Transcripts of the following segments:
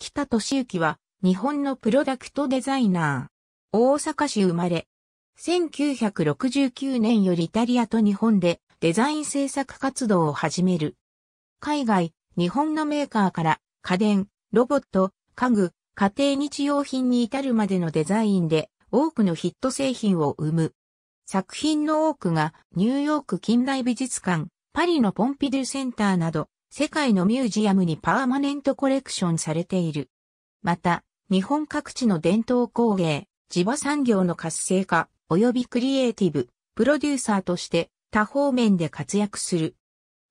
北俊幸は、日本のプロダクトデザイナー。大阪市生まれ。1969年よりイタリアと日本でデザイン制作活動を始める。海外、日本のメーカーから家電、ロボット、家具、家庭日用品に至るまでのデザインで多くのヒット製品を生む。作品の多くがニューヨーク近代美術館、パリのポンピドゥセンターなど世界のミュージアムにパーマネントコレクションされている。また、日本各地の伝統工芸、地場産業の活性化、及びクリエイティブ、プロデューサーとして多方面で活躍する。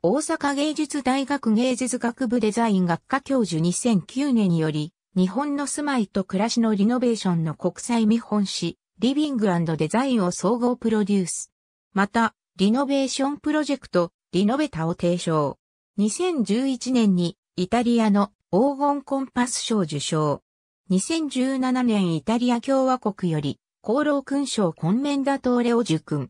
大阪芸術大学芸術学部デザイン学科教授2009年により、日本の住まいと暮らしのリノベーションの国際見本誌、リビングデザインを総合プロデュース。また、リノベーションプロジェクト、リノベタを提唱。2011年にイタリアの黄金コンパス賞受賞。2017年イタリア共和国より功労勲章コンメンダトーレを受勲。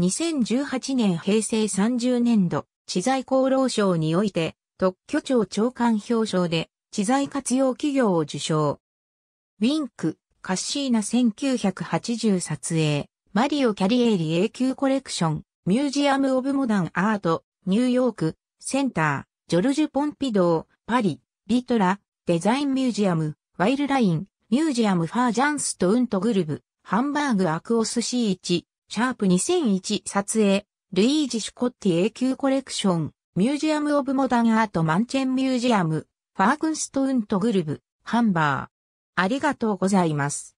2018年平成30年度、知財功労賞において特許庁長官表彰で知財活用企業を受賞。ウィンク、カッシーナ1980撮影、マリオ・キャリエーリ永久コレクション、ミュージアム・オブ・モダン・アート、ニューヨーク、センター、ジョルジュ・ポンピドー、パリ、ビトラ、デザインミュージアム、ワイルライン、ミュージアム・ファージャンスト・ウント・グルブ、ハンバーグ・アクオス c チ、シャープ2001撮影、ルイージ・シュコッティ A 級コレクション、ミュージアム・オブ・モダン・アート・マンチェン・ミュージアム、ファーグンスト・ウント・グルブ、ハンバー。ありがとうございます。